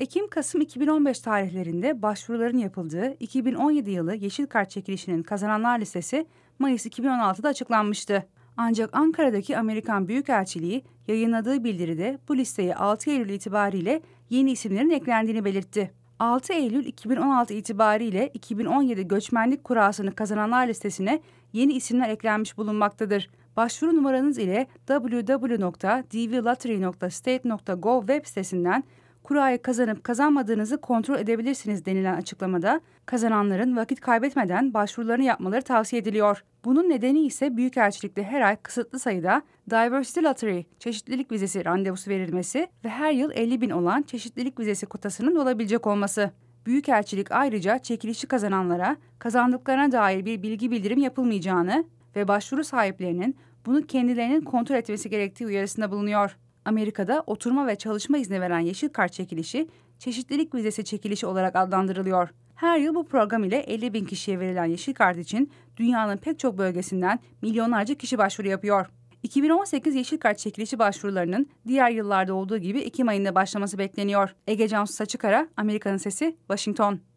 Ekim-Kasım 2015 tarihlerinde başvuruların yapıldığı 2017 yılı Yeşil Kart çekilişinin kazananlar listesi Mayıs 2016'da açıklanmıştı. Ancak Ankara'daki Amerikan Büyükelçiliği yayınladığı bildiride bu listeye 6 Eylül itibariyle yeni isimlerin eklendiğini belirtti. 6 Eylül 2016 itibariyle 2017 göçmenlik kurasını kazananlar listesine yeni isimler eklenmiş bulunmaktadır. Başvuru numaranız ile www.dvlottery.state.gov web sitesinden kurayı kazanıp kazanmadığınızı kontrol edebilirsiniz denilen açıklamada kazananların vakit kaybetmeden başvurularını yapmaları tavsiye ediliyor. Bunun nedeni ise Büyükelçilikte her ay kısıtlı sayıda Diversity Lottery, çeşitlilik vizesi randevusu verilmesi ve her yıl 50 bin olan çeşitlilik vizesi kotasının olabilecek olması. Büyükelçilik ayrıca çekilişi kazananlara kazandıklarına dair bir bilgi bildirim yapılmayacağını ve başvuru sahiplerinin bunu kendilerinin kontrol etmesi gerektiği uyarısında bulunuyor. Amerika'da oturma ve çalışma izni veren yeşil kart çekilişi çeşitlilik vizesi çekilişi olarak adlandırılıyor. Her yıl bu program ile 50 bin kişiye verilen yeşil kart için dünyanın pek çok bölgesinden milyonlarca kişi başvuru yapıyor. 2018 yeşil kart çekilişi başvurularının diğer yıllarda olduğu gibi Ekim ayında başlaması bekleniyor. Ege Cansu Saçıkara, Amerika'nın Sesi, Washington.